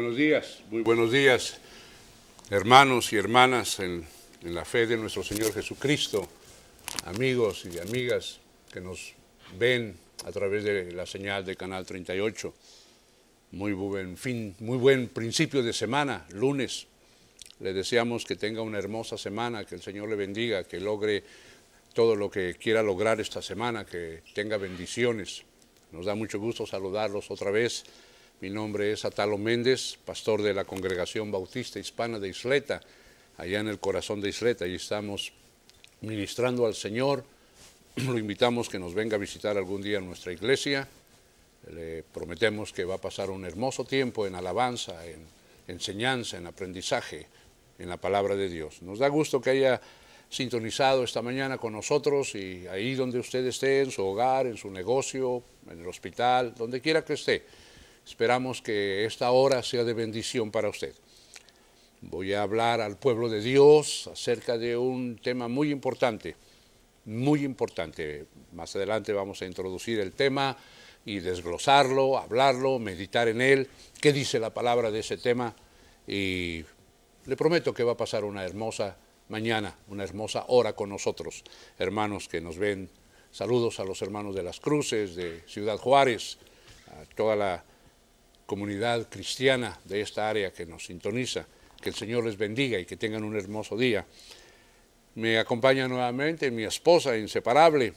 buenos días, muy buenos días, hermanos y hermanas en, la fe de nuestro Señor Jesucristo, amigos y amigas que nos ven a través de la señal de Canal 38. Muy buen fin, muy buen principio de semana, lunes. Le deseamos que tenga una hermosa semana, que el Señor le bendiga, que logre todo lo que quiera lograr esta semana, que tenga bendiciones. Nos da mucho gusto saludarlos otra vez mi nombre es Atalo Méndez, pastor de la Congregación Bautista Hispana de Isleta, allá en el corazón de Isleta, y estamos ministrando al Señor. Lo invitamos que nos venga a visitar algún día en nuestra iglesia. Le prometemos que va a pasar un hermoso tiempo en alabanza, en enseñanza, en aprendizaje, en la palabra de Dios. Nos da gusto que haya sintonizado esta mañana con nosotros y ahí donde usted esté, en su hogar, en su negocio, en el hospital, donde quiera que esté Esperamos que esta hora sea de bendición para usted. Voy a hablar al pueblo de Dios acerca de un tema muy importante, muy importante. Más adelante vamos a introducir el tema y desglosarlo, hablarlo, meditar en él, qué dice la palabra de ese tema y le prometo que va a pasar una hermosa mañana, una hermosa hora con nosotros, hermanos que nos ven. Saludos a los hermanos de las Cruces, de Ciudad Juárez, a toda la comunidad cristiana de esta área que nos sintoniza. Que el Señor les bendiga y que tengan un hermoso día. Me acompaña nuevamente mi esposa inseparable,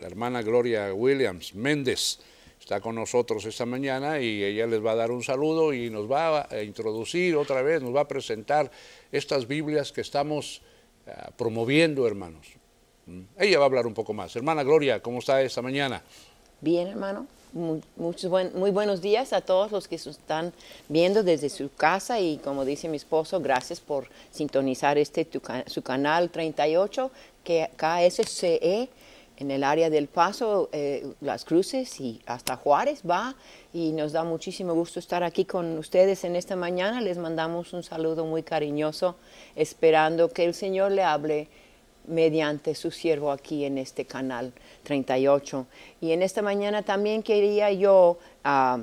la hermana Gloria Williams Méndez. Está con nosotros esta mañana y ella les va a dar un saludo y nos va a introducir otra vez, nos va a presentar estas Biblias que estamos eh, promoviendo, hermanos. Mm. Ella va a hablar un poco más. Hermana Gloria, ¿cómo está esta mañana? Bien, hermano. Muy, muchos muy buenos días a todos los que se están viendo desde su casa y como dice mi esposo, gracias por sintonizar este su canal 38, que KSCE en el área del Paso, eh, Las Cruces y hasta Juárez va y nos da muchísimo gusto estar aquí con ustedes en esta mañana. Les mandamos un saludo muy cariñoso, esperando que el Señor le hable mediante su siervo aquí en este canal 38. Y en esta mañana también quería yo ah,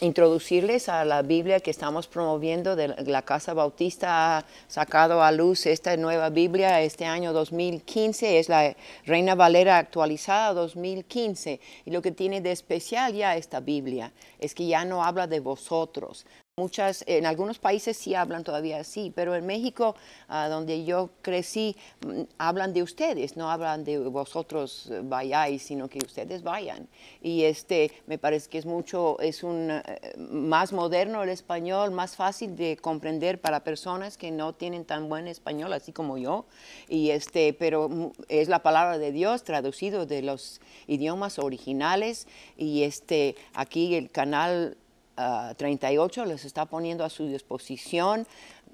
introducirles a la Biblia que estamos promoviendo de la Casa Bautista. Ha sacado a luz esta nueva Biblia este año 2015, es la Reina Valera actualizada 2015. Y lo que tiene de especial ya esta Biblia es que ya no habla de vosotros, Muchas, en algunos países sí hablan todavía así, pero en México, donde yo crecí, mm, hablan de ustedes, no hablan de vosotros eh, vayáis, sino que ustedes vayan. Y este, me parece que es mucho, es un eh, más moderno el español, más fácil de comprender para personas que no tienen tan buen español, así como yo. Y este, pero es la palabra de Dios traducido de los idiomas originales. Y este, aquí el canal 38 ah, les está poniendo a su disposición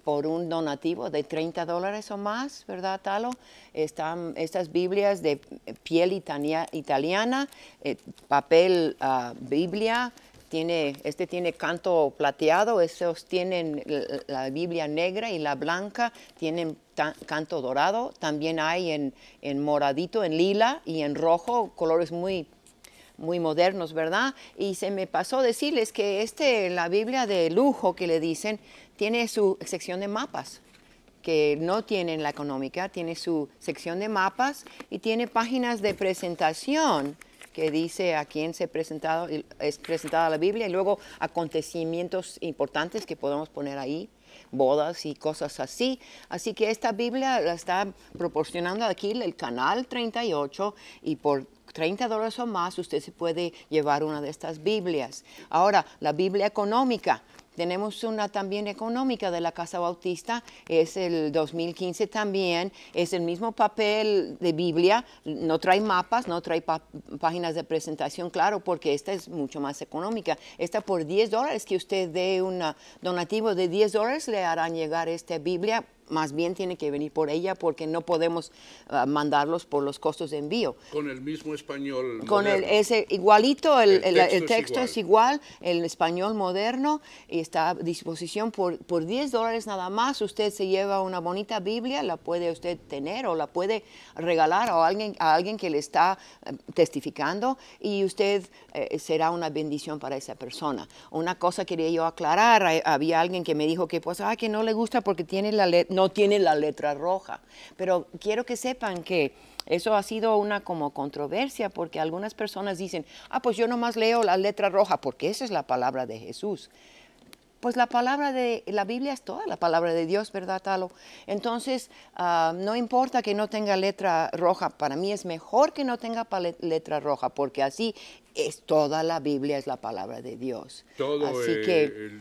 por un donativo de 30 dólares o más, ¿verdad, Talo? Están estas Biblias de piel italiana, eh, papel ah, Biblia, tiene, este tiene canto plateado, estos tienen la Biblia negra y la blanca, tienen canto dorado, también hay en, en moradito, en lila y en rojo, colores muy muy modernos, ¿verdad? Y se me pasó decirles que este, la Biblia de lujo que le dicen, tiene su sección de mapas que no tienen la económica, tiene su sección de mapas y tiene páginas de presentación que dice a quién se presentado, es presentada la Biblia y luego acontecimientos importantes que podemos poner ahí, bodas y cosas así. Así que esta Biblia la está proporcionando aquí el canal 38 y por 30 dólares o más, usted se puede llevar una de estas Biblias. Ahora, la Biblia económica. Tenemos una también económica de la Casa Bautista, es el 2015 también, es el mismo papel de Biblia, no trae mapas, no trae páginas de presentación, claro, porque esta es mucho más económica. Esta por 10 dólares que usted dé un donativo de 10 dólares le harán llegar esta Biblia más bien tiene que venir por ella porque no podemos ah, mandarlos por los costos de envío. Con el mismo español. Con el ese igualito, el, el texto, es, igual. el español moderno y está a disposición por, por 10 dólares nada más. Usted se lleva una bonita Biblia, la puede usted tener o la puede regalar a alguien, a alguien que le está eh, testificando y usted eh, será una bendición para esa persona. Una cosa quería yo aclarar, había alguien que me dijo que pues, ah, que no le gusta porque tiene la letra no tiene la letra roja. Pero quiero que sepan que eso ha sido una como controversia porque algunas personas dicen, ah, pues yo nomás leo la letra roja porque esa es la palabra de Jesús. Pues la palabra de la Biblia es toda la palabra de Dios, ¿verdad, Talo? Entonces, ah, no importa que no tenga letra roja, para mí es mejor que no tenga letra roja, porque así es toda la Biblia, es la palabra de Dios. Todo así que,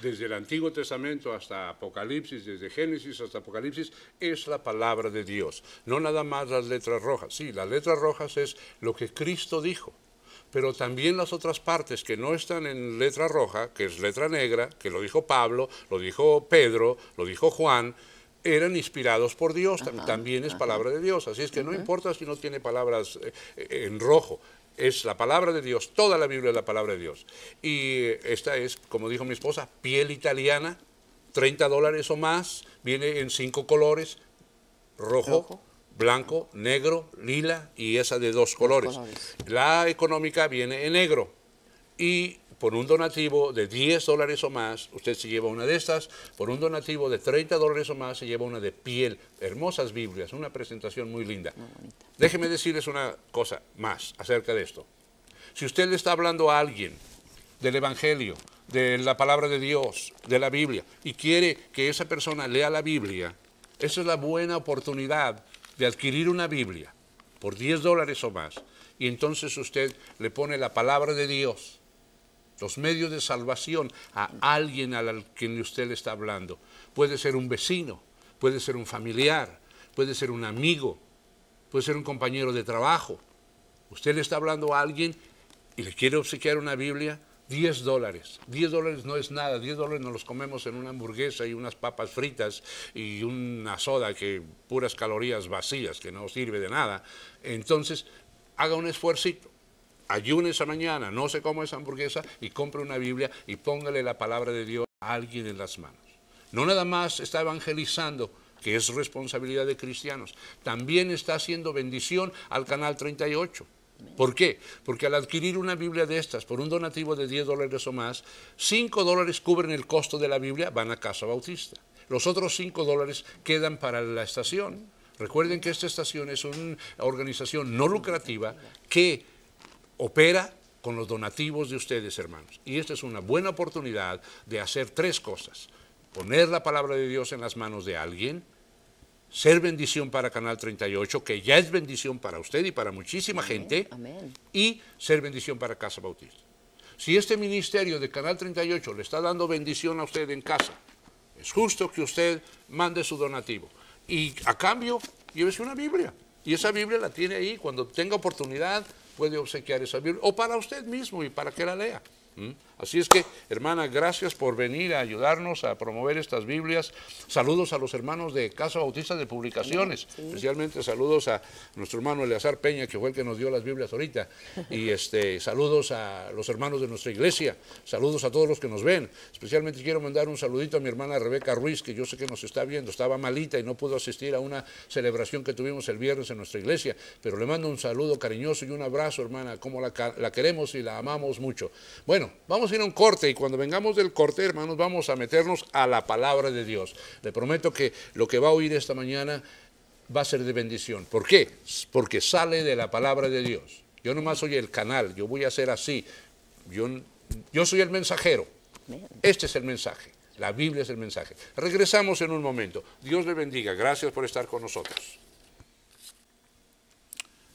desde el Antiguo Testamento hasta Apocalipsis, desde Génesis hasta Apocalipsis, es la palabra de Dios. No nada más las letras rojas. Sí, las letras rojas es lo que Cristo dijo pero también las otras partes que no están en letra roja, que es letra negra, que lo dijo Pablo, lo dijo Pedro, lo dijo Juan, eran inspirados por Dios, también es palabra de Dios. Así es que no importa si no tiene palabras eh, eh, en rojo, es la palabra de Dios, toda la Biblia es la palabra de Dios. Y esta es, como dijo mi esposa, piel italiana, 30 dólares o más, viene en cinco colores, rojo, blanco, negro, lila y esa de dos colores. colores. La económica viene en negro y por un donativo de 10 dólares o más, usted se lleva una de estas, por un donativo de 30 dólares o más, se lleva una de piel, hermosas Biblias, una presentación muy linda. Déjeme decirles una cosa más acerca de esto. Si usted le está hablando a alguien del Evangelio, de la palabra de Dios, de la Biblia, y quiere que esa persona lea la Biblia, esa es la buena oportunidad de adquirir una Biblia por 10 dólares o más. Y entonces usted le pone la palabra de Dios los medios de salvación a alguien al quien usted le está hablando. Puede ser un vecino, puede ser un familiar, puede ser un amigo, puede ser un compañero de trabajo. Usted le está hablando a alguien y le quiere obsequiar una Biblia, 10 dólares. 10 dólares no es nada, 10 dólares nos los comemos en una hamburguesa y unas papas fritas y una soda que puras calorías vacías, que no sirve de nada. Entonces, haga un esfuerzo ayune esa mañana, no sé cómo es hamburguesa y compre una Biblia y póngale la palabra de Dios a alguien en las manos. No nada más está evangelizando, que es responsabilidad de cristianos, también está haciendo bendición al Canal 38. ¿Por qué? Porque al adquirir una Biblia de estas por un donativo de 10 dólares o más, 5 dólares cubren el costo de la Biblia, van a Casa Bautista. Los otros 5 dólares quedan para la estación. Recuerden que esta estación es una organización no lucrativa que opera con los donativos de ustedes, hermanos. Y esta es una buena oportunidad de hacer tres cosas. Poner la palabra de Dios en las manos de alguien, ser bendición para Canal 38, que ya es bendición para usted y para muchísima gente, y ser bendición para Casa Bautista. Si este ministerio de Canal 38 le está dando bendición a usted en casa, es justo que usted mande su donativo. Y a cambio, llévese una Biblia. Y esa Biblia la tiene ahí. Cuando tenga oportunidad, puede obsequiar esa Biblia, o para usted mismo y para que la lea. Así es que, hermana, gracias por venir a ayudarnos a promover estas Biblias. Saludos a los hermanos de Casa Bautista de Publicaciones, especialmente saludos a nuestro hermano Eleazar Peña, que fue el que nos dio las Biblias ahorita. Y este, saludos a los hermanos de nuestra iglesia, saludos a todos los que nos ven. Especialmente quiero mandar un saludito a mi hermana Rebeca Ruiz, que yo sé que nos está viendo, estaba malita y no pudo asistir a una celebración que tuvimos el viernes en nuestra iglesia, pero le mando un saludo cariñoso y un abrazo, hermana, como la, la queremos y la amamos mucho. Bueno, vamos vamos un corte y cuando vengamos del corte, hermanos, vamos a meternos a la palabra de Dios. Le prometo que lo que va a oír esta mañana va a ser de bendición. ¿Por qué? Porque sale de la palabra de Dios. Yo nomás soy el canal, yo voy a ser así. Yo, yo soy el mensajero. Este es el mensaje. La Biblia es el mensaje. Regresamos en un momento. Dios le bendiga. Gracias por estar con nosotros.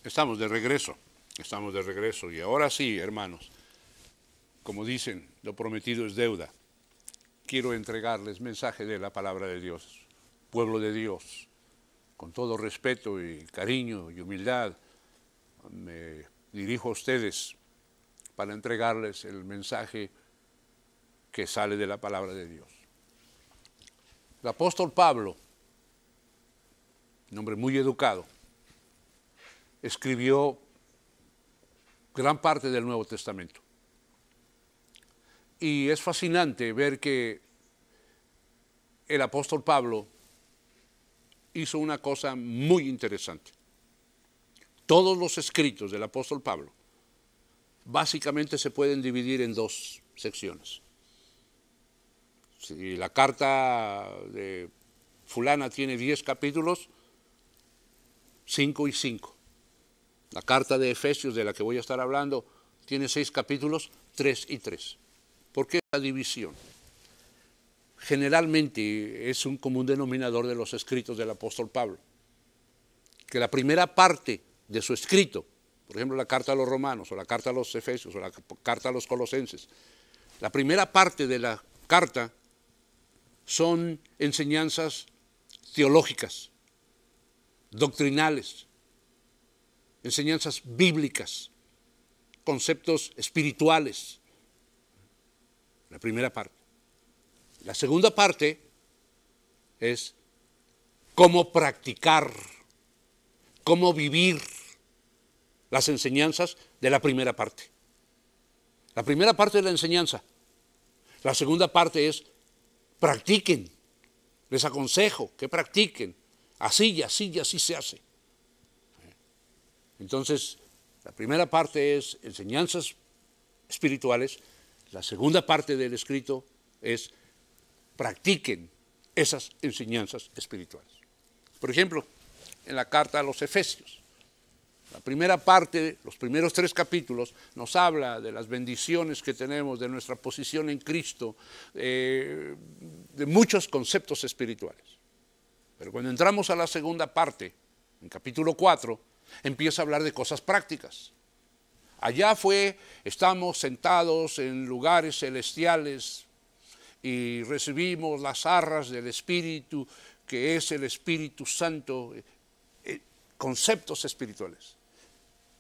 Estamos de regreso. Estamos de regreso. Y ahora sí, hermanos como dicen, lo prometido es deuda. Quiero entregarles mensaje de la palabra de Dios, pueblo de Dios, con todo respeto y cariño y humildad. Me dirijo a ustedes para entregarles el mensaje que sale de la palabra de Dios. El apóstol Pablo, un hombre muy educado, escribió gran parte del Nuevo Testamento. Y es fascinante ver que el apóstol Pablo hizo una cosa muy interesante. Todos los escritos del apóstol Pablo básicamente se pueden dividir en dos secciones. Si la carta de fulana tiene 10 capítulos, 5 y 5. La carta de Efesios, de la que voy a estar hablando, tiene 6 capítulos, 3 y 3. ¿Por qué la división generalmente es un común denominador de los escritos del apóstol Pablo, que la primera parte de su escrito, por ejemplo la carta a los romanos o la carta a los efesios o la carta a los colosenses, la primera parte de la carta son enseñanzas teológicas, doctrinales, enseñanzas bíblicas, conceptos espirituales, la primera parte. La segunda parte es cómo practicar, cómo vivir las enseñanzas de la primera parte. La primera parte es la enseñanza. La segunda parte es practiquen. Les aconsejo que practiquen. Así y así y así se hace. Entonces, la primera parte es enseñanzas espirituales la segunda parte del escrito es practiquen esas enseñanzas espirituales. Por ejemplo, en la carta a los Efesios, la primera parte, los primeros tres capítulos, nos habla de las bendiciones que tenemos, de nuestra posición en Cristo, eh, de muchos conceptos espirituales. Pero cuando entramos a la segunda parte, en capítulo 4, empieza a hablar de cosas prácticas. Allá fue, estamos sentados en lugares celestiales y recibimos las arras del Espíritu, que es el Espíritu Santo, eh, eh, conceptos espirituales,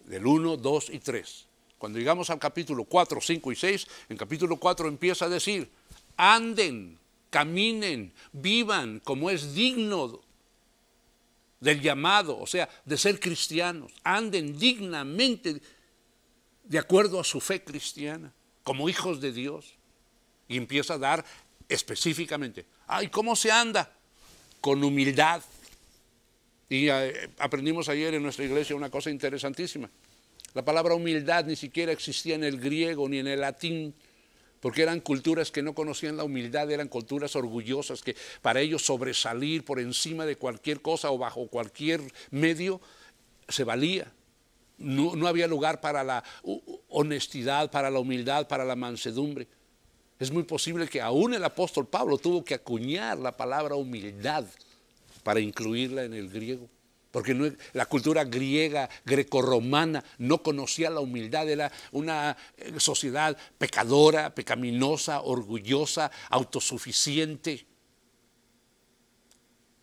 del 1, 2 y 3. Cuando llegamos al capítulo 4, 5 y 6, en capítulo 4 empieza a decir, anden, caminen, vivan como es digno del llamado, o sea, de ser cristianos, anden dignamente de acuerdo a su fe cristiana, como hijos de Dios, y empieza a dar específicamente, ay, ¿cómo se anda? Con humildad. Y eh, aprendimos ayer en nuestra iglesia una cosa interesantísima. La palabra humildad ni siquiera existía en el griego ni en el latín, porque eran culturas que no conocían la humildad, eran culturas orgullosas que para ellos sobresalir por encima de cualquier cosa o bajo cualquier medio se valía. No, había lugar para la honestidad, para la humildad, para la mansedumbre. Es muy posible que aún el apóstol Pablo tuvo que acuñar la palabra humildad para incluirla en el griego. Porque la cultura griega, grecorromana, no conocía la humildad, era una eh, sociedad pecadora, pecaminosa, orgullosa, autosuficiente.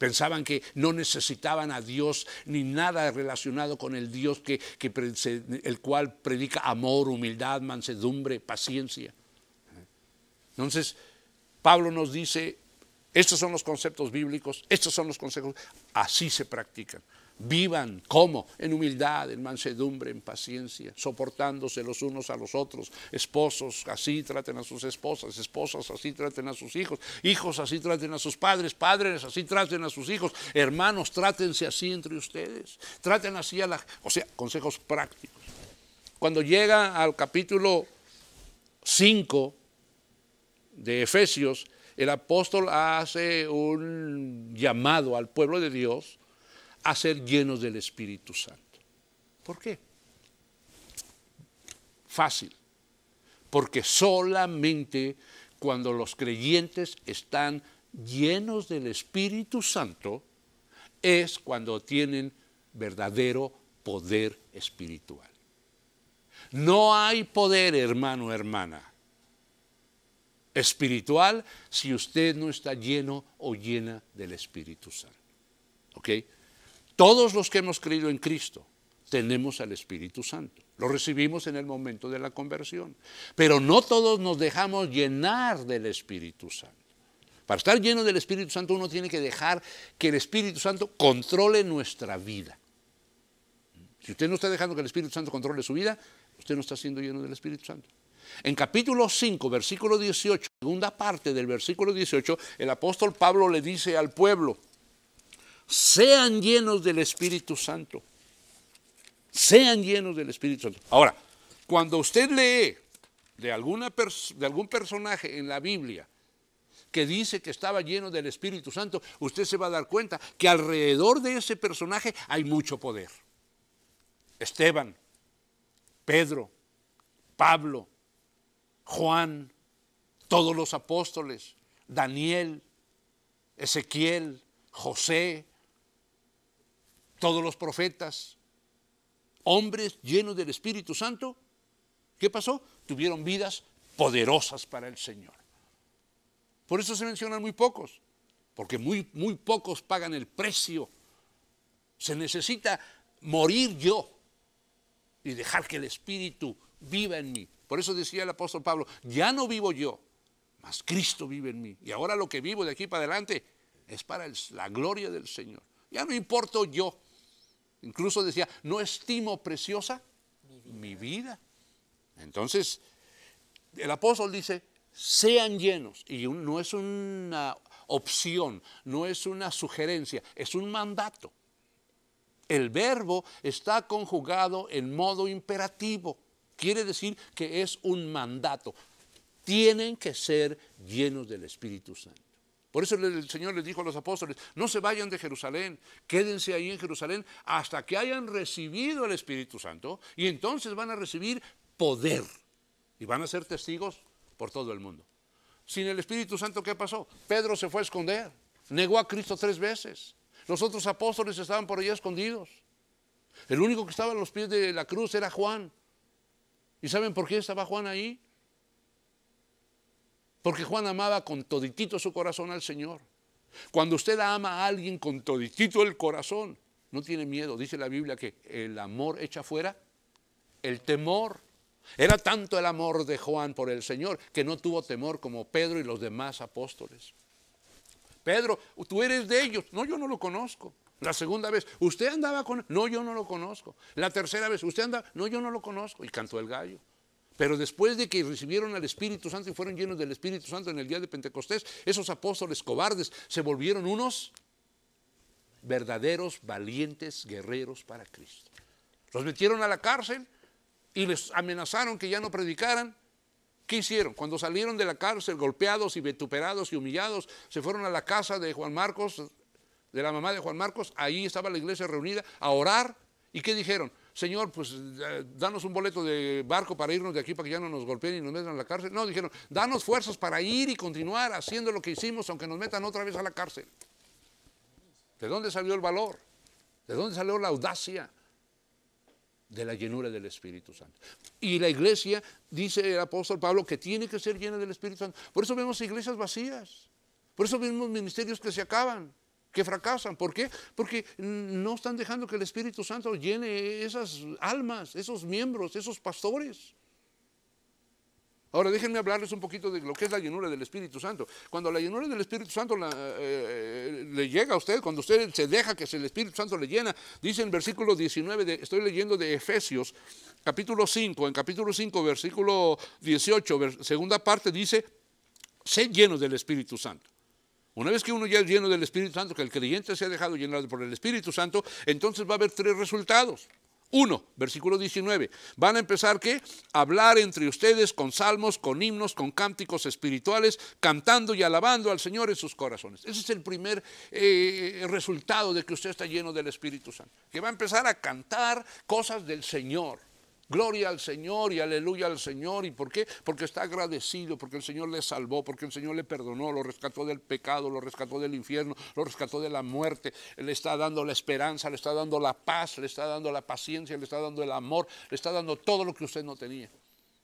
Pensaban que no necesitaban a Dios ni nada relacionado con el Dios que, el cual predica amor, humildad, mansedumbre, paciencia. Entonces, Pablo nos dice, estos son los conceptos bíblicos, estos son los consejos, así se practican vivan como en humildad, en mansedumbre, en paciencia, soportándose los unos a los otros. Esposos así traten a sus esposas, esposas así traten a sus hijos, hijos así traten a sus padres, padres así traten a sus hijos, hermanos trátense así entre ustedes, traten así a la, o sea, consejos prácticos. Cuando llega al capítulo 5 de Efesios, el apóstol hace un llamado al pueblo de Dios a ser llenos del Espíritu Santo. ¿Por qué? Fácil. Porque solamente cuando los creyentes están llenos del Espíritu Santo es cuando tienen verdadero poder espiritual. No hay poder, hermano, hermana, espiritual si usted no está lleno o llena del Espíritu Santo. ¿Ok? Todos los que hemos creído en Cristo tenemos al Espíritu Santo. Lo recibimos en el momento de la conversión. Pero no todos nos dejamos llenar del Espíritu Santo. Para estar lleno del Espíritu Santo uno tiene que dejar que el Espíritu Santo controle nuestra vida. Si usted no está dejando que el Espíritu Santo controle su vida, usted no está siendo lleno del Espíritu Santo. En capítulo 5, versículo 18, segunda parte del versículo 18, el apóstol Pablo le dice al pueblo, sean llenos del Espíritu Santo. Sean llenos del Espíritu Santo. Ahora, cuando usted lee de, alguna de algún personaje en la Biblia que dice que estaba lleno del Espíritu Santo, usted se va a dar cuenta que alrededor de ese personaje hay mucho poder. Esteban, Pedro, Pablo, Juan, todos los apóstoles, Daniel, Ezequiel, José, todos los profetas, hombres llenos del Espíritu Santo, ¿qué pasó? Tuvieron vidas poderosas para el Señor. Por eso se mencionan muy pocos, porque muy, muy pocos pagan el precio. Se necesita morir yo y dejar que el Espíritu viva en mí. Por eso decía el apóstol Pablo, ya no vivo yo, mas Cristo vive en mí. Y ahora lo que vivo de aquí para adelante es para la gloria del Señor. Ya no importo yo, Incluso decía, no estimo preciosa mi vida. Entonces, el apóstol dice, sean llenos. Y no es una opción, no es una sugerencia, es un mandato. El verbo está conjugado en modo imperativo. Quiere decir que es un mandato. Tienen que ser llenos del Espíritu Santo. Por eso el Señor les dijo a los apóstoles, no se vayan de Jerusalén, quédense ahí en Jerusalén hasta que hayan recibido el Espíritu Santo y entonces van a recibir poder y van a ser testigos por todo el mundo. Sin el Espíritu Santo, ¿qué pasó? Pedro se fue a esconder, negó a Cristo tres veces, los otros apóstoles estaban por allá escondidos. El único que estaba a los pies de la cruz era Juan. ¿Y saben por qué estaba Juan ahí? Porque Juan amaba con toditito su corazón al Señor. Cuando usted ama a alguien con toditito el corazón, no tiene miedo. Dice la Biblia que el amor echa fuera el temor. Era tanto el amor de Juan por el Señor que no tuvo temor como Pedro y los demás apóstoles. Pedro, tú eres de ellos. No, yo no lo conozco. La segunda vez, usted andaba con... No, yo no lo conozco. La tercera vez, usted andaba... No, yo no lo conozco. Y cantó el gallo. Pero después de que recibieron al Espíritu Santo y fueron llenos del Espíritu Santo en el día de Pentecostés, esos apóstoles cobardes se volvieron unos verdaderos valientes guerreros para Cristo. Los metieron a la cárcel y les amenazaron que ya no predicaran. ¿Qué hicieron? Cuando salieron de la cárcel golpeados y vetuperados y humillados, se fueron a la casa de Juan Marcos, de la mamá de Juan Marcos, ahí estaba la iglesia reunida a orar. ¿Y qué dijeron? Señor, pues danos un boleto de barco para irnos de aquí para que ya no nos golpeen y nos metan a la cárcel. No, dijeron, danos fuerzas para ir y continuar haciendo lo que hicimos aunque nos metan otra vez a la cárcel. ¿De dónde salió el valor? ¿De dónde salió la audacia? de la llenura del Espíritu Santo. Y la iglesia, dice el apóstol Pablo, que tiene que ser llena del Espíritu Santo. Por eso vemos iglesias vacías, por eso vemos ministerios que se acaban, que fracasan. ¿Por qué? Porque no están dejando que el Espíritu Santo llene esas almas, esos miembros, esos pastores. Ahora déjenme hablarles un poquito de lo que es la llenura del Espíritu Santo. Cuando la llenura del Espíritu Santo eh, eh, le llega a usted, cuando usted se deja que el Espíritu Santo le llena, dice en versículo 19, estoy leyendo de Efesios, capítulo 5, en capítulo 5, versículo 18, segunda parte dice, sé llenos del Espíritu Santo. Una vez que uno ya es lleno del Espíritu Santo, que el creyente se ha dejado llenar por el Espíritu Santo, entonces va a haber tres resultados. Uno, versículo 19. Van a empezar que hablar entre ustedes con salmos, con himnos, con cánticos espirituales, cantando y alabando al Señor en sus corazones. Ese es el primer eh, resultado de que usted está lleno del Espíritu Santo. Que va a empezar a cantar cosas del Señor. Gloria al Señor y aleluya al Señor. ¿Y por qué? Porque está agradecido, porque el Señor le salvó, porque el Señor le perdonó, lo rescató del pecado, lo rescató del infierno, lo rescató de la muerte. Le está dando la esperanza, le está dando la paz, le está dando la paciencia, le está dando el amor, le está dando todo lo que usted no tenía.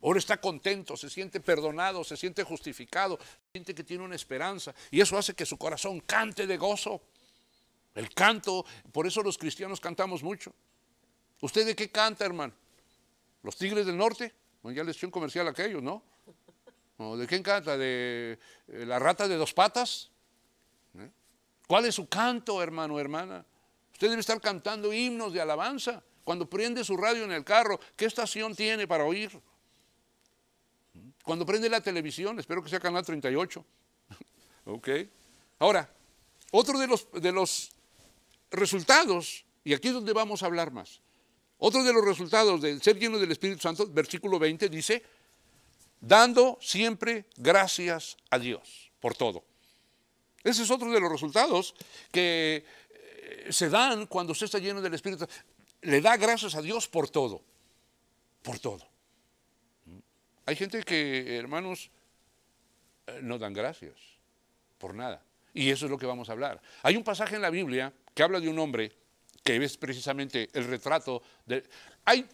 Ahora está contento, se siente perdonado, se siente justificado, siente que tiene una esperanza. Y eso hace que su corazón cante de gozo. El canto, por eso los cristianos cantamos mucho. ¿Usted de qué canta, hermano? Los Tigres del Norte, bueno, ya les eché un comercial a aquellos, ¿no? ¿De quién canta? ¿De eh, la rata de dos patas? ¿eh? ¿Cuál es su canto, hermano, hermana? Usted debe estar cantando himnos de alabanza. Cuando prende su radio en el carro, ¿qué estación tiene para oír? Cuando prende la televisión, espero que sea Canal 38. ok. Ahora, otro de los, de los resultados, y aquí es donde vamos a hablar más, otro de los resultados del ser lleno del Espíritu Santo, versículo 20, dice, dando siempre gracias a Dios por todo. Ese es otro de los resultados que eh, se dan cuando usted está lleno del Espíritu. Santo. Le da gracias a Dios por todo, por todo. Hay gente que, hermanos, eh, no dan gracias por nada. Y eso es lo que vamos a hablar. Hay un pasaje en la Biblia que habla de un hombre que es precisamente el retrato de... Hay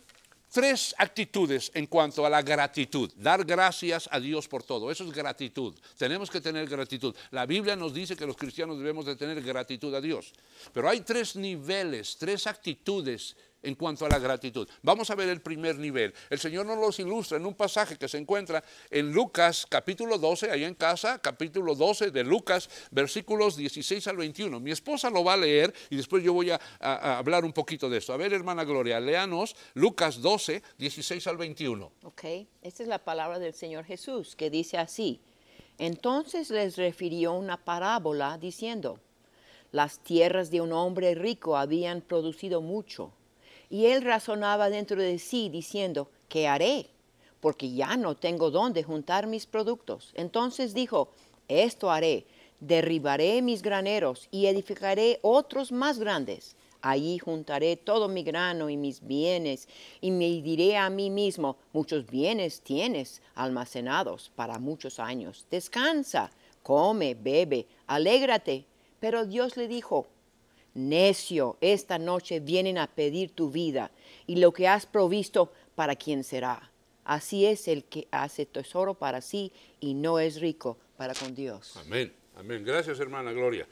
tres actitudes en cuanto a la gratitud. Dar gracias a Dios por todo. Eso es gratitud. Tenemos que tener gratitud. La Biblia nos dice que los cristianos debemos de tener gratitud a Dios. Pero hay tres niveles, tres actitudes en cuanto a la gratitud. Vamos a ver el primer nivel. El Señor nos los ilustra en un pasaje que se encuentra en Lucas capítulo 12, ahí en casa, capítulo 12 de Lucas, versículos 16 al 21. Mi esposa lo va a leer y después yo voy a, hablar un poquito de esto. A ver, hermana Gloria, leanos Lucas 12, 16 al 21. Ok, esta es la palabra del Señor Jesús que dice así. Entonces les refirió una parábola diciendo, las tierras de un hombre rico habían producido mucho y él razonaba dentro de sí diciendo, ¿qué haré? Porque ya no tengo dónde juntar mis productos. Entonces dijo, esto haré, derribaré mis graneros y edificaré otros más grandes. Allí juntaré todo mi grano y mis bienes, y me diré a mí mismo, muchos bienes tienes almacenados para muchos años. Descansa, come, bebe, alégrate. Pero Dios le dijo, necio, esta noche vienen a pedir tu vida y lo que has provisto para quién será. Así es el que hace tesoro para sí y no es rico para con Dios. Amén, amén. Gracias, hermana Gloria.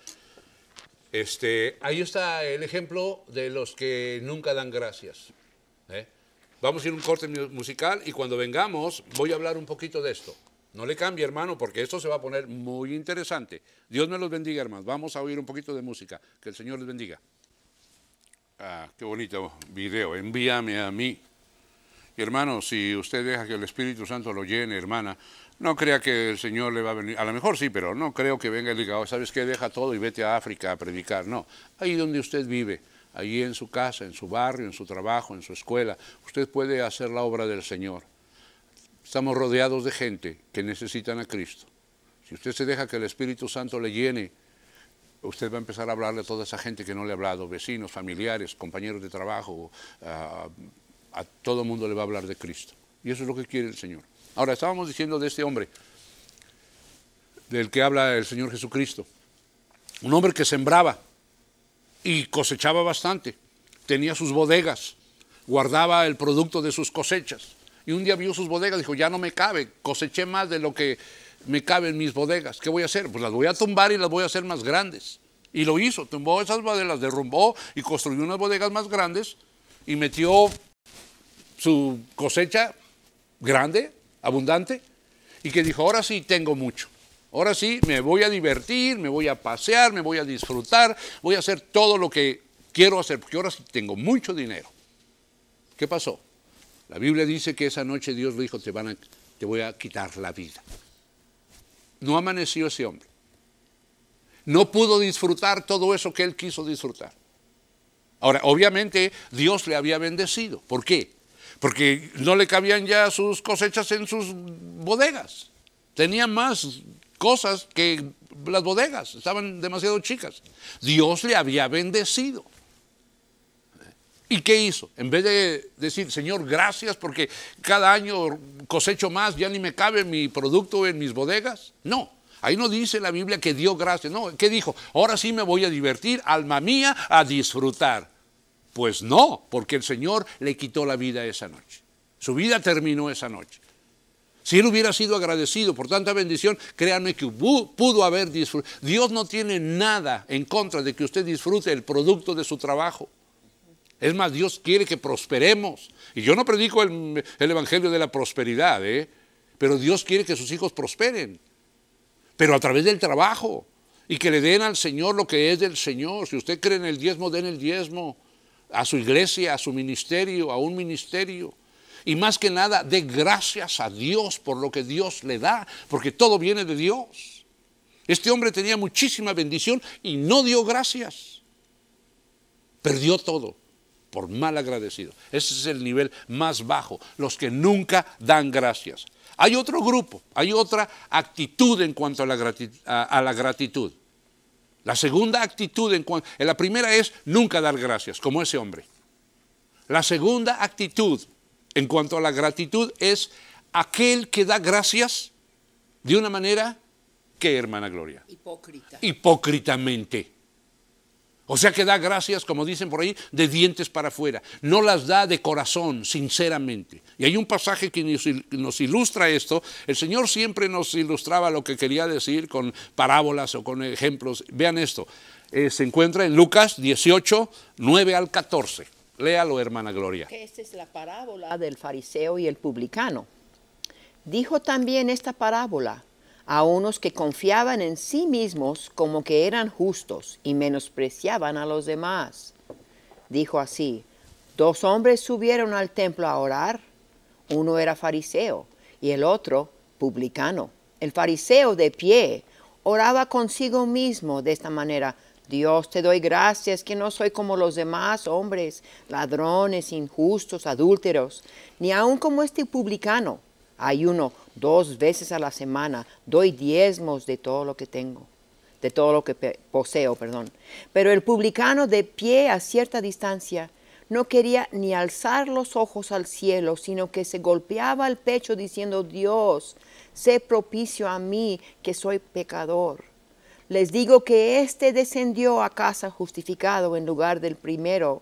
Este, ahí está el ejemplo de los que nunca dan gracias. ¿eh? Vamos a ir a un corte musical y cuando vengamos voy a hablar un poquito de esto. No le cambie, hermano, porque esto se va a poner muy interesante. Dios me los bendiga, hermanos. Vamos a oír un poquito de música. Que el Señor les bendiga. Ah, qué bonito video. Envíame a mí. Hermano, si usted deja que el Espíritu Santo lo llene, hermana, no crea que el Señor le va a venir. A lo mejor sí, pero no creo que venga el diga, oh, ¿sabes qué? Deja todo y vete a África a predicar. No, ahí donde usted vive, ahí en su casa, en su barrio, en su trabajo, en su escuela, usted puede hacer la obra del Señor. Estamos rodeados de gente que necesitan a Cristo. Si usted se deja que el Espíritu Santo le llene, usted va a empezar a hablarle a toda esa gente que no le ha hablado, vecinos, familiares, compañeros de trabajo, a, ah, a todo el mundo le va a hablar de Cristo. Y eso es lo que quiere el Señor. Ahora, estábamos diciendo de este hombre, del que habla el Señor Jesucristo, un hombre que sembraba y cosechaba bastante, tenía sus bodegas, guardaba el producto de sus cosechas y un día vio sus bodegas, dijo, ya no me cabe, coseché más de lo que me cabe en mis bodegas, ¿qué voy a hacer? Pues las voy a tumbar y las voy a hacer más grandes. Y lo hizo, tumbó esas bodegas, las derrumbó y construyó unas bodegas más grandes y metió su cosecha grande, abundante, y que dijo, ahora sí tengo mucho. Ahora sí, me voy a divertir, me voy a pasear, me voy a disfrutar, voy a hacer todo lo que quiero hacer, porque ahora sí tengo mucho dinero. ¿Qué pasó? La Biblia dice que esa noche Dios le dijo, te, van te voy a quitar la vida. No amaneció ese hombre. No pudo disfrutar todo eso que él quiso disfrutar. Ahora, obviamente Dios le había bendecido. ¿Por qué? Porque no le cabían ya sus cosechas en sus bodegas. Tenía más cosas que las bodegas, estaban demasiado chicas. Dios le había bendecido. ¿Y qué hizo? En vez de decir, Señor, gracias porque cada año cosecho más, ya ni me cabe mi producto en mis bodegas. No, Ahí no dice la Biblia que dio gracias, no, ¿qué dijo? Ahora sí me voy a divertir, alma mía, a disfrutar. Pues no, porque el Señor le quitó la vida esa noche. Su vida terminó esa noche. Si él hubiera sido agradecido por tanta bendición, créanme que pudo haber disfrutado. Dios no tiene nada en contra de que usted disfrute el producto de su trabajo. Es más, Dios quiere que prosperemos. Y yo no predico el, Evangelio de la prosperidad, ¿eh? pero Dios quiere que sus hijos prosperen, pero a través del trabajo y que le den al Señor lo que es del Señor. Si usted cree en el diezmo, den el diezmo a su iglesia, a su ministerio, a un ministerio. Y más que nada, dé gracias a Dios por lo que Dios le da, porque todo viene de Dios. Este hombre tenía muchísima bendición y no dio gracias. Perdió todo por mal agradecido, Ese es el nivel más bajo, los que nunca dan gracias. Hay otro grupo, hay otra actitud en cuanto a la, gratitud. la, gratitud. la segunda actitud, en cuanto, la primera es nunca dar gracias, como ese hombre. La segunda actitud en cuanto a la gratitud es aquel que da gracias de una manera que, hermana Gloria. Hipócrita. Hipócritamente. O sea que da gracias, como dicen por ahí, de dientes para afuera. No las da de corazón, sinceramente. Y hay un pasaje que nos ilustra esto. El Señor siempre nos ilustraba lo que quería decir con parábolas o con ejemplos. Vean esto. Eh, se encuentra en Lucas 18, 9 al 14. Léalo, hermana Gloria. Esta es la parábola del fariseo y el publicano. Dijo también esta parábola a unos que confiaban en sí mismos como que eran justos y menospreciaban a los demás. Dijo así, dos hombres subieron al templo a orar, uno era fariseo y el otro publicano. El fariseo de pie oraba consigo mismo de esta manera, Dios te doy gracias que no soy como los demás hombres, ladrones, injustos, adúlteros, ni aun como este publicano. Hay uno, dos veces a la semana, doy diezmos de todo lo que tengo, de todo lo que poseo, perdón. Pero el publicano de pie a cierta distancia no quería ni alzar los ojos al cielo, sino que se golpeaba el pecho diciendo, Dios, sé propicio a mí que soy pecador. Les digo que éste descendió a casa justificado en lugar del primero,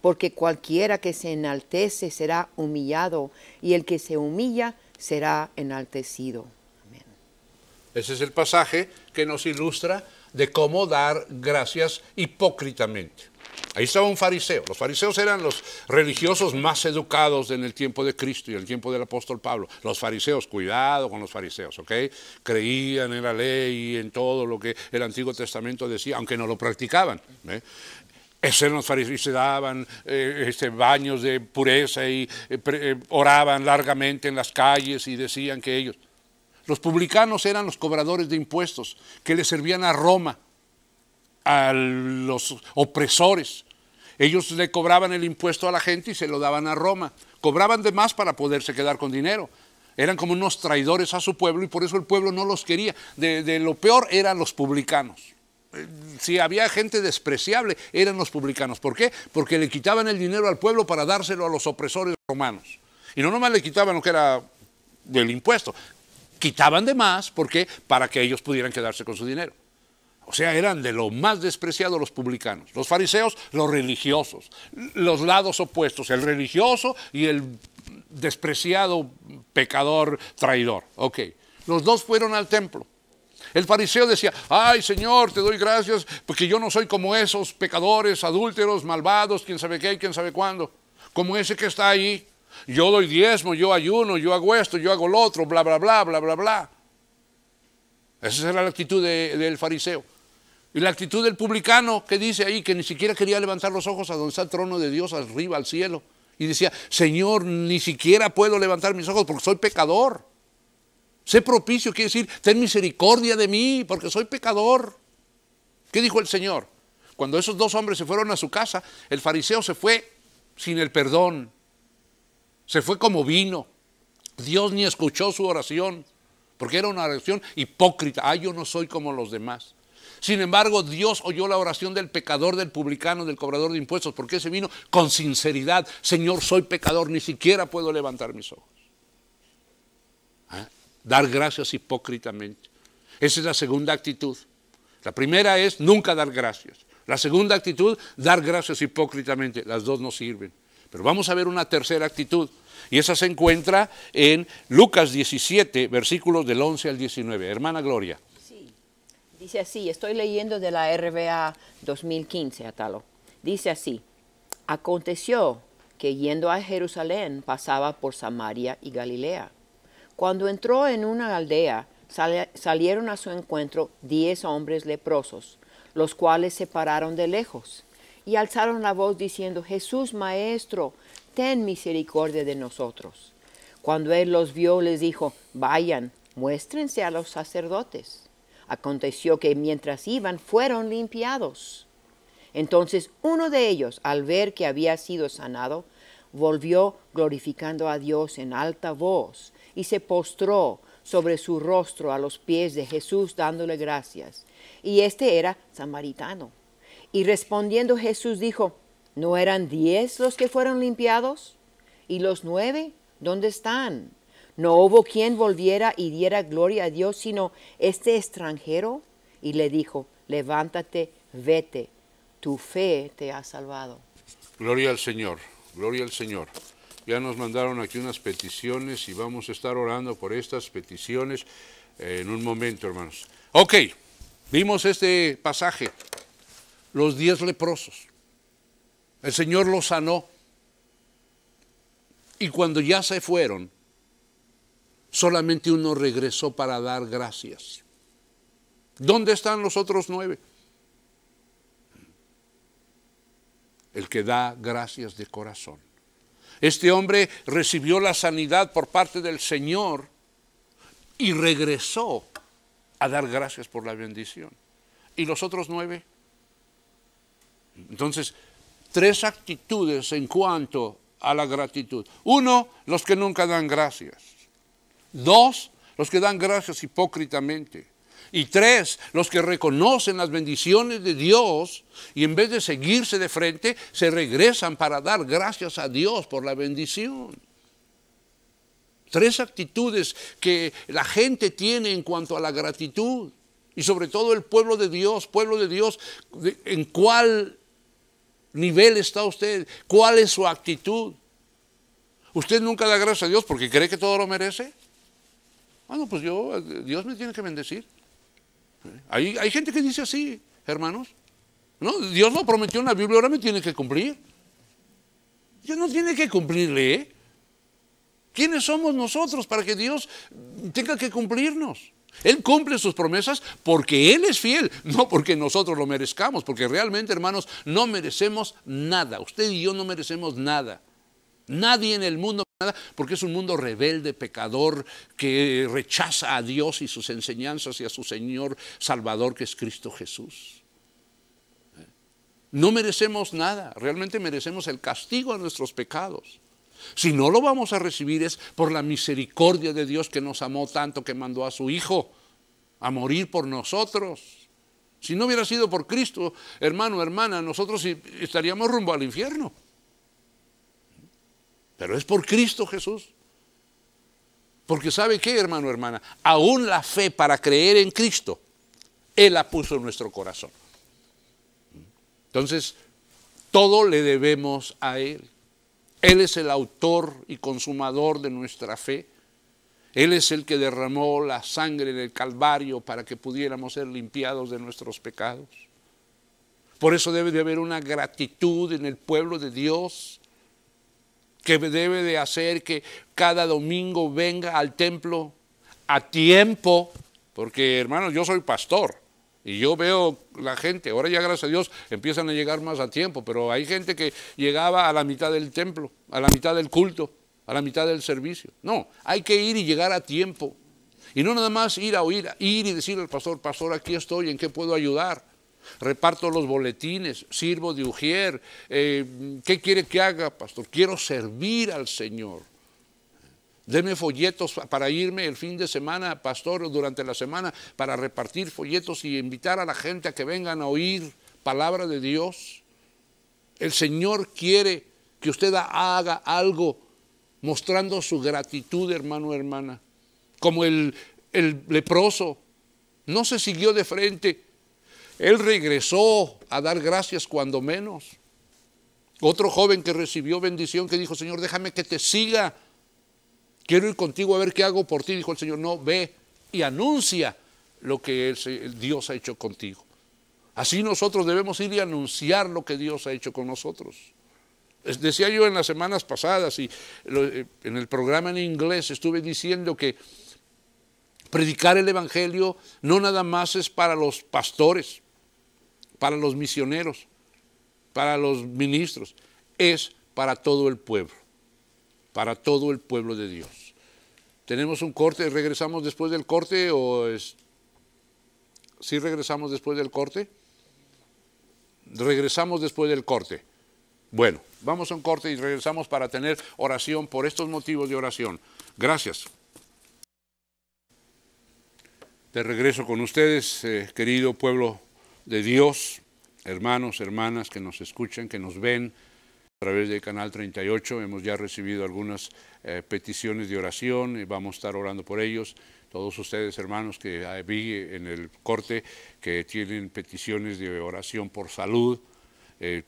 porque cualquiera que se enaltece será humillado, y el que se humilla será enaltecido. Amén. Ese es el pasaje que nos ilustra de cómo dar gracias hipócritamente. Ahí estaba un fariseo. Los fariseos eran los religiosos más educados en el tiempo de Cristo y en el tiempo del apóstol Pablo. Los fariseos, cuidado con los fariseos, ¿ok? Creían en la ley y en todo lo que el Antiguo Testamento decía, aunque no lo practicaban. ¿eh? los fariseos se daban eh, este, baños de pureza y eh, eh, oraban largamente en las calles y decían que ellos. Los publicanos eran los cobradores de impuestos que le servían a Roma, a los opresores. Ellos le cobraban el impuesto a la gente y se lo daban a Roma. Cobraban de más para poderse quedar con dinero. Eran como unos traidores a su pueblo y por eso el pueblo no los quería. de lo peor eran los publicanos si había gente despreciable, eran los publicanos. ¿Por qué? Porque le quitaban el dinero al pueblo para dárselo a los opresores romanos. Y no nomás le quitaban lo que era del impuesto, quitaban de más, ¿por Para que ellos pudieran quedarse con su dinero. O sea, eran de lo más despreciado los publicanos, los fariseos, los religiosos, los lados opuestos, el religioso y el despreciado pecador traidor. Ok, los dos fueron al templo el fariseo decía, ay Señor, te doy gracias porque yo no soy como esos pecadores, adúlteros, malvados, quién sabe qué y quién sabe cuándo, como ese que está ahí. Yo doy diezmo, yo ayuno, yo hago esto, yo hago lo otro, bla, bla, bla, bla, bla, bla. Esa era la actitud del fariseo. Y la actitud del publicano que dice ahí que ni siquiera quería levantar los ojos a donde está el trono de Dios, arriba, al cielo. Y decía, Señor, ni siquiera puedo levantar mis ojos porque soy pecador. Sé propicio quiere decir, ten misericordia de mí, porque soy pecador. ¿Qué dijo el Señor? Cuando esos dos hombres se fueron a su casa, el fariseo se fue sin el perdón. Se fue como vino. Dios ni escuchó su oración, porque era una oración hipócrita. Ah, yo no soy como los demás. Sin embargo, Dios oyó la oración del pecador, del publicano, del cobrador de impuestos, porque ese vino con sinceridad. Señor, soy pecador, ni siquiera puedo levantar mis ojos dar gracias hipócritamente. Esa es la segunda actitud. La primera es nunca dar gracias. La segunda actitud, dar gracias hipócritamente. Las dos no sirven. Pero vamos a ver una tercera actitud. Y esa se encuentra en Lucas 17, versículos del 11 al 19. Hermana Gloria. Sí, dice así, estoy leyendo de la RBA 2015, Atalo. Dice así, aconteció que yendo a Jerusalén pasaba por Samaria y Galilea. Cuando entró en una aldea, salieron a su encuentro diez hombres leprosos, los cuales se pararon de lejos y alzaron la voz diciendo, Jesús Maestro, ten misericordia de nosotros. Cuando él los vio, les dijo, vayan, muéstrense a los sacerdotes. Aconteció que mientras iban fueron limpiados. Entonces uno de ellos, al ver que había sido sanado, volvió glorificando a Dios en alta voz y se postró sobre su rostro a los pies de Jesús dándole gracias. Y este era samaritano. Y respondiendo Jesús dijo, ¿no eran diez los que fueron limpiados? ¿Y los nueve? ¿Dónde están? No hubo quien volviera y diera gloria a Dios, sino este extranjero. Y le dijo, levántate, vete, tu fe te ha salvado. Gloria al Señor, gloria al Señor. Ya nos mandaron aquí unas peticiones y vamos a estar orando por estas peticiones eh, en un momento, hermanos. Ok, vimos este pasaje, los diez leprosos. El Señor los sanó. Y cuando ya se fueron, solamente uno regresó para dar gracias. ¿Dónde están los otros nueve? El que da gracias de corazón. Este hombre recibió la sanidad por parte del Señor y regresó a dar gracias por la bendición. ¿Y los otros nueve? Entonces, tres actitudes en cuanto a la gratitud. Uno, los que nunca dan gracias. Dos, los que dan gracias hipócritamente. Y tres, los que reconocen las bendiciones de Dios y en vez de seguirse de frente, se regresan para dar gracias a Dios por la bendición. Tres actitudes que la gente tiene en cuanto a la gratitud y sobre todo el pueblo de Dios, pueblo de Dios, ¿en cuál nivel está usted? ¿Cuál es su actitud? ¿Usted nunca da gracias a Dios porque cree que todo lo merece? Bueno, pues yo, Dios me tiene que bendecir. Hay, gente que dice así, hermanos. No, Dios lo prometió en la Biblia, ahora me tiene que cumplir. Dios no tiene que cumplirle. ¿eh? ¿Quiénes somos nosotros para que Dios tenga que cumplirnos? Él cumple sus promesas porque Él es fiel, no porque nosotros lo merezcamos, porque realmente, hermanos, no merecemos nada. Usted y yo no merecemos nada. Nadie en el mundo porque es un mundo rebelde, pecador, que rechaza a Dios y sus enseñanzas y a su Señor Salvador, que es Cristo Jesús. ¿Eh? No merecemos nada, realmente merecemos el castigo a nuestros pecados. Si no lo vamos a recibir es por la misericordia de Dios que nos amó tanto, que mandó a su Hijo a morir por nosotros. Si no hubiera sido por Cristo, hermano, hermana, nosotros estaríamos rumbo al infierno. Pero es por Cristo Jesús. Porque sabe qué, hermano, hermana, aún la fe para creer en Cristo, Él la puso en nuestro corazón. Entonces, todo le debemos a Él. Él es el autor y consumador de nuestra fe. Él es el que derramó la sangre en el Calvario para que pudiéramos ser limpiados de nuestros pecados. Por eso debe de haber una gratitud en el pueblo de Dios que debe de hacer que cada domingo venga al templo a tiempo, porque hermanos, yo soy pastor. Y yo veo la gente, ahora ya gracias a Dios empiezan a llegar más a tiempo, pero hay gente que llegaba a la mitad del templo, a la mitad del culto, a la mitad del servicio. No, hay que ir y llegar a tiempo. Y no nada más ir a oír, ir y decir al pastor, pastor, aquí estoy, ¿en qué puedo ayudar? reparto los boletines, sirvo de ujier, eh, ¿qué quiere que haga, pastor? Quiero servir al Señor. Deme folletos para irme el fin de semana, pastor, durante la semana, para repartir folletos y invitar a la gente a que vengan a oír palabra de Dios. El Señor quiere que usted haga algo mostrando su gratitud, hermano, hermana. Como el, el leproso, no se siguió de frente, él regresó a dar gracias cuando menos. Otro joven que recibió bendición que dijo, Señor, déjame que te siga. Quiero ir contigo a ver qué hago por ti. Dijo el Señor, no, ve y anuncia lo que Dios ha hecho contigo. Así nosotros debemos ir y anunciar lo que Dios ha hecho con nosotros. Decía yo en las semanas pasadas y eh, en el programa en inglés estuve diciendo que predicar el Evangelio no nada más es para los pastores, para los misioneros, para los ministros, es para todo el pueblo, para todo el pueblo de Dios. Tenemos un corte, regresamos después del corte o es... ¿Sí regresamos después del corte? Regresamos después del corte. Bueno, vamos a un corte y regresamos para tener oración por estos motivos de oración. Gracias. De regreso con ustedes, eh, querido pueblo de Dios, hermanos, hermanas que nos escuchan, que nos ven a través del canal 38. Hemos ya recibido algunas eh, peticiones de oración y vamos a estar orando por ellos. Todos ustedes, hermanos, que vi en el corte que tienen peticiones de oración por salud, eh,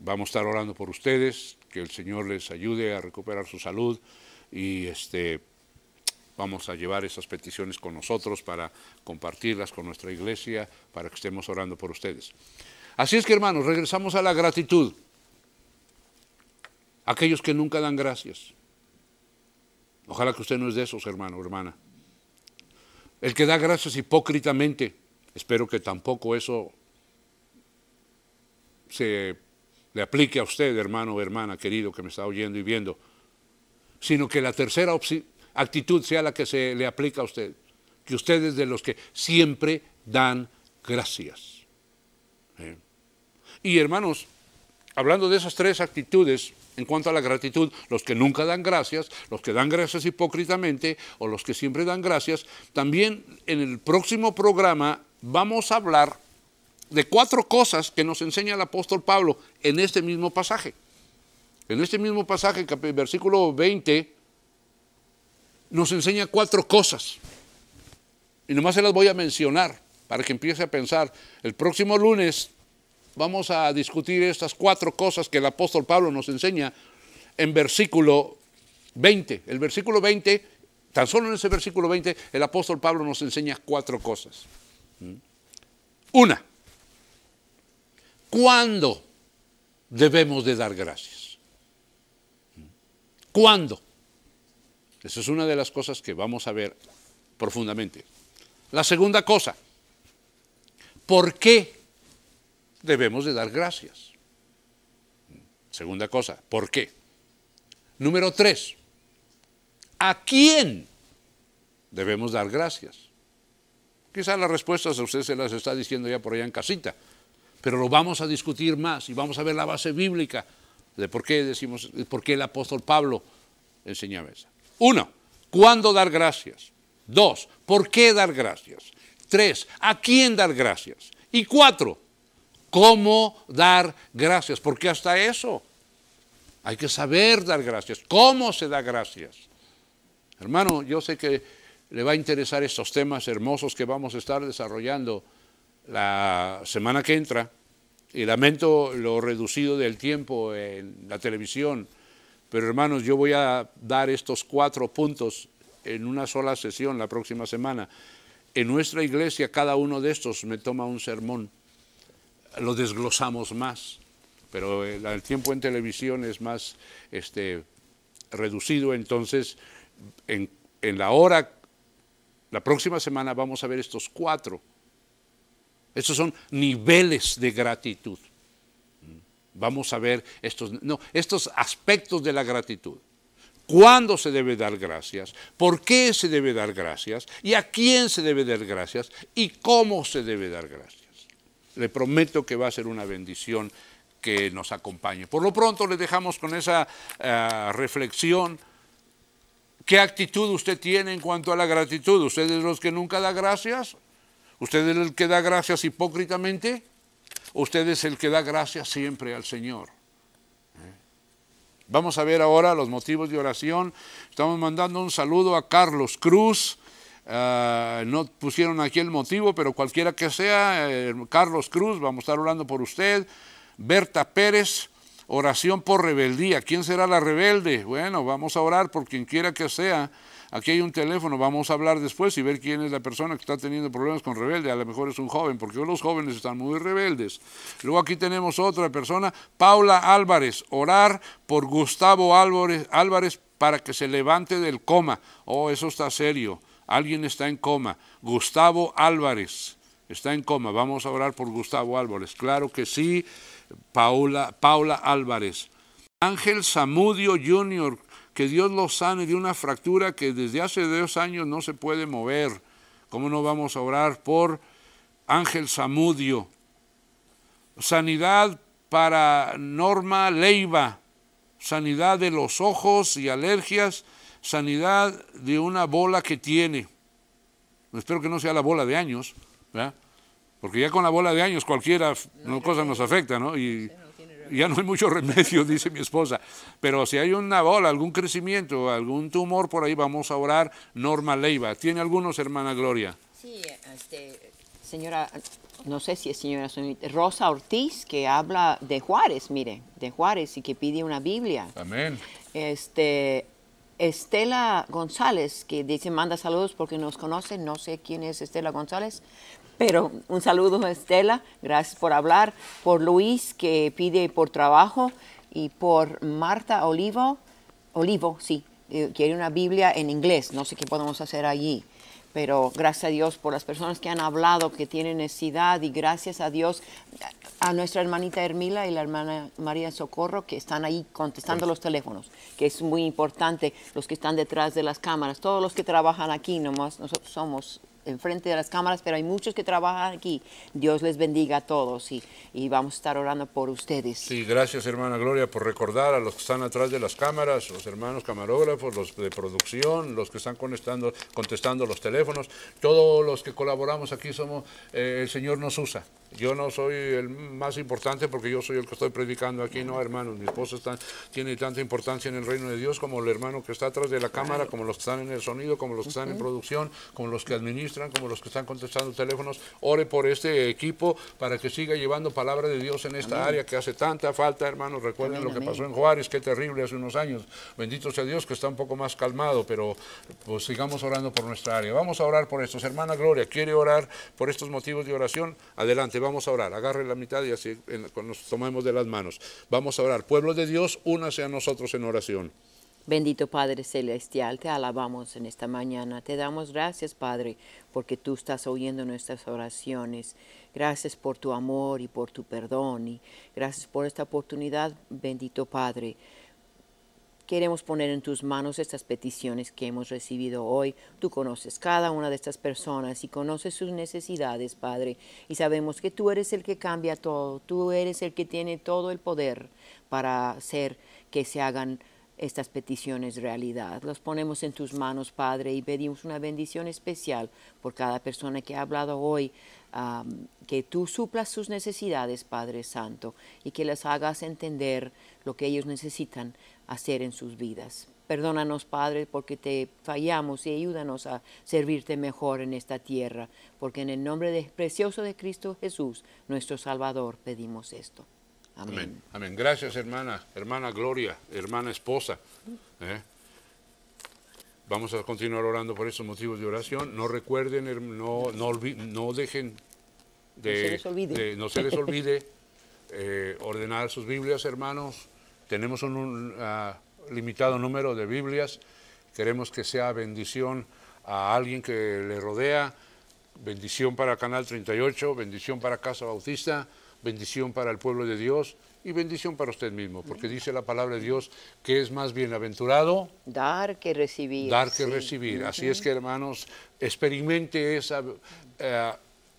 vamos a estar orando por ustedes, que el Señor les ayude a recuperar su salud y este vamos a llevar esas peticiones con nosotros para compartirlas con nuestra iglesia, para que estemos orando por ustedes. Así es que hermanos, regresamos a la gratitud. Aquellos que nunca dan gracias. Ojalá que usted no es de esos, hermano, hermana. El que da gracias hipócritamente, espero que tampoco eso se le aplique a usted, hermano o hermana querido que me está oyendo y viendo, sino que la tercera opción actitud sea la que se le aplica a usted, que ustedes de los que siempre dan gracias. ¿Eh? Y hermanos, hablando de esas tres actitudes en cuanto a la gratitud, los que nunca dan gracias, los que dan gracias hipócritamente o los que siempre dan gracias, también en el próximo programa vamos a hablar de cuatro cosas que nos enseña el apóstol Pablo en este mismo pasaje. En este mismo pasaje, versículo 20, nos enseña cuatro cosas. Y nomás se las voy a mencionar para que empiece a pensar. El próximo lunes vamos a discutir estas cuatro cosas que el apóstol Pablo nos enseña en versículo 20. El versículo 20, tan solo en ese versículo 20, el apóstol Pablo nos enseña cuatro cosas. ¿Mm? Una, ¿cuándo debemos de dar gracias? ¿Mm? ¿Cuándo? Esa es una de las cosas que vamos a ver profundamente. La segunda cosa, ¿por qué debemos de dar gracias? Segunda cosa, ¿por qué? Número tres, ¿a quién debemos dar gracias? Quizás las respuestas a usted se las está diciendo ya por allá en casita, pero lo vamos a discutir más y vamos a ver la base bíblica de por qué decimos, por qué el apóstol Pablo enseñaba eso. Uno, ¿cuándo dar gracias? Dos, ¿por qué dar gracias? Tres, ¿a quién dar gracias? Y cuatro, ¿cómo dar gracias? Porque hasta eso hay que saber dar gracias. ¿Cómo se da gracias? Hermano, yo sé que le va a interesar estos temas hermosos que vamos a estar desarrollando la semana que entra. Y lamento lo reducido del tiempo en la televisión. Pero hermanos, yo voy a dar estos cuatro puntos en una sola sesión la próxima semana. En nuestra iglesia cada uno de estos me toma un sermón. Lo desglosamos más, pero eh, el tiempo en televisión es más este, reducido, entonces en, en la hora, la próxima semana vamos a ver estos cuatro. Estos son niveles de gratitud. Vamos a ver estos, no, estos aspectos de la gratitud. ¿Cuándo se debe dar gracias? ¿Por qué se debe dar gracias? ¿Y a quién se debe dar gracias? ¿Y cómo se debe dar gracias? Le prometo que va a ser una bendición que nos acompañe. Por lo pronto le dejamos con esa eh, reflexión. ¿Qué actitud usted tiene en cuanto a la gratitud? ¿Usted es los que nunca da gracias? ¿Usted es el que da gracias hipócritamente? Usted es el que da gracias siempre al Señor. Vamos a ver ahora los motivos de oración. Estamos mandando un saludo a Carlos Cruz. Ah, no pusieron aquí el motivo, pero cualquiera que sea, eh, Carlos Cruz, vamos a estar orando por usted. Berta Pérez, oración por rebeldía. ¿Quién será la rebelde? Bueno, vamos a orar por quien quiera que sea aquí hay un teléfono, vamos a hablar después y ver quién es la persona que está teniendo problemas con rebelde, a lo mejor es un joven, porque los jóvenes están muy rebeldes. Luego aquí tenemos otra persona, Paula Álvarez, orar por Gustavo Álvarez, Álvarez para que se levante del coma. Oh, eso está serio, alguien está en coma, Gustavo Álvarez. Está en coma, vamos a orar por Gustavo Álvarez. Claro que sí, Paula, Paula Álvarez. Ángel Samudio Jr., que Dios lo sane de una fractura que desde hace dos años no se puede mover. ¿Cómo no vamos a orar por Ángel Samudio? Sanidad para Norma Leiva, sanidad de los ojos y alergias, sanidad de una bola que tiene. Espero que no sea la bola de años, ¿verdad? porque ya con la bola de años cualquiera cosa nos afecta, ¿no? Y ya no hay mucho remedio, dice mi esposa, pero si hay una bola, algún crecimiento, algún tumor por ahí, vamos a orar. Norma Leiva, ¿tiene algunos, hermana Gloria? Sí, este, señora, no sé si es señora Rosa Ortiz, que habla de Juárez, mire, de Juárez y que pide una Biblia. Amén. Este, Estela González, que dice, manda saludos porque nos conoce, no sé quién es Estela González, pero un saludo a Estela, gracias por hablar, por Luis que pide por trabajo y por Marta Olivo, Olivo, sí, eh, quiere una Biblia en inglés, no sé qué podemos hacer allí. Pero gracias a Dios por las personas que han hablado, que tienen necesidad y gracias a Dios a nuestra hermanita Hermila y la hermana María Socorro que están ahí contestando los teléfonos, que es muy importante, los que están detrás de las cámaras, todos los que trabajan aquí, nomás nosotros somos enfrente de las cámaras, pero hay muchos que trabajan aquí. Dios les bendiga a todos y, y vamos a estar orando por ustedes. Sí, gracias hermana Gloria por recordar a los que están atrás de las cámaras, los hermanos camarógrafos, los de producción, los que están contestando, contestando los teléfonos. Todos los que colaboramos aquí somos, eh, el Señor nos usa. Yo no soy el más importante porque yo soy el que estoy predicando aquí, no, hermanos. Mi esposa tiene tanta importancia en el reino de Dios como el hermano que está atrás de la cámara, como los que están en el sonido, como los que están en producción, como los que administran, como los que están contestando teléfonos. Ore por este equipo para que siga llevando palabra de Dios en esta área que hace tanta falta, hermanos. Recuerden lo que pasó en Juárez, qué terrible hace unos años. Bendito sea Dios que está un poco más calmado, pero pues, sigamos orando por nuestra área. Vamos a orar por estos. Hermana Gloria, ¿quiere orar por estos motivos de oración? Adelante vamos a orar. Agarre la mitad y así nos tomemos de las manos. Vamos a orar. Pueblo de Dios, únase a nosotros en oración. Bendito Padre Celestial, te alabamos en esta mañana. Te damos gracias, Padre, porque tú estás oyendo nuestras oraciones. Gracias por tu amor y por tu perdón. Y gracias por esta oportunidad, bendito Padre Queremos poner en tus manos estas peticiones que hemos recibido hoy. Tú conoces cada una de estas personas y conoces sus necesidades, Padre. Y sabemos que tú eres el que cambia todo. Tú eres el que tiene todo el poder para hacer que se hagan estas peticiones realidad. Los ponemos en tus manos, Padre, y pedimos una bendición especial por cada persona que ha hablado hoy, que tú suplas sus necesidades, Padre Santo, y que las hagas entender lo que ellos necesitan hacer en sus vidas. Perdónanos, Padre, porque te fallamos y ayúdanos a servirte mejor en esta tierra, porque en el nombre de, precioso de Cristo Jesús, nuestro Salvador, pedimos esto. Amén. Gracias, hermana, hermana Gloria, hermana esposa. ¿eh? Vamos a continuar orando por estos motivos de oración. No recuerden, no, no, no dejen de... No se les olvide. Eh, ordenar sus Biblias, hermanos tenemos un, ah, limitado número de Biblias, queremos que sea bendición a alguien que le rodea, bendición para Canal 38, bendición para Casa Bautista, bendición para el pueblo de Dios y bendición para usted mismo, porque dice la palabra de Dios que es más bienaventurado dar que recibir. Dar que recibir. Así es que hermanos, experimente esa... Eh,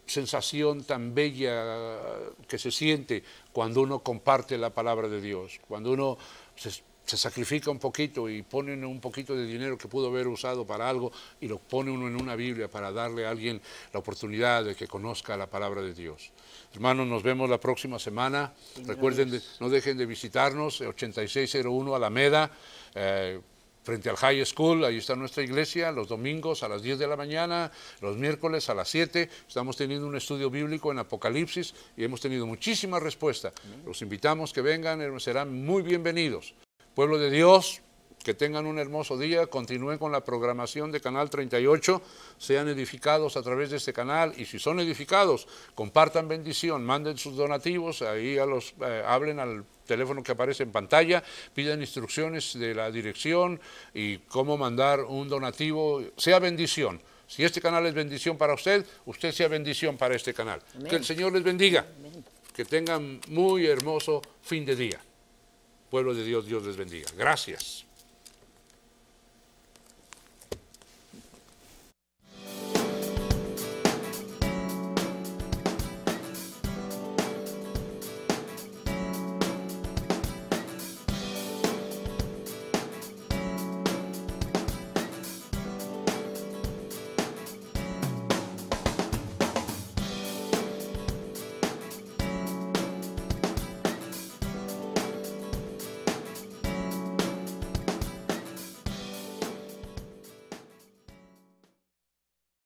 sensación tan bella que se siente cuando uno comparte la palabra de Dios, cuando uno se, sacrifica un poquito y pone un poquito de dinero que pudo haber usado para algo y lo pone uno en una Biblia para darle a alguien la oportunidad de que conozca la palabra de Dios. Hermanos, nos vemos la próxima semana. Recuerden, no dejen de visitarnos, 8601 Alameda. Eh, frente al High School, ahí está nuestra iglesia, los domingos a las 10 de la mañana, los miércoles a las 7, estamos teniendo un estudio bíblico en Apocalipsis y hemos tenido muchísima respuesta. Los invitamos que vengan, serán muy bienvenidos. Pueblo de Dios, que tengan un hermoso día, continúen con la programación de Canal 38, sean edificados a través de este canal y si son edificados, compartan bendición, manden sus donativos, ahí a los, eh, hablen al teléfono que aparece en pantalla, pidan instrucciones de la dirección y cómo mandar un donativo, sea bendición. Si este canal es bendición para usted, usted sea bendición para este canal. Que el Señor les bendiga. Que tengan muy hermoso fin de día. Pueblo de Dios, Dios les bendiga. Gracias.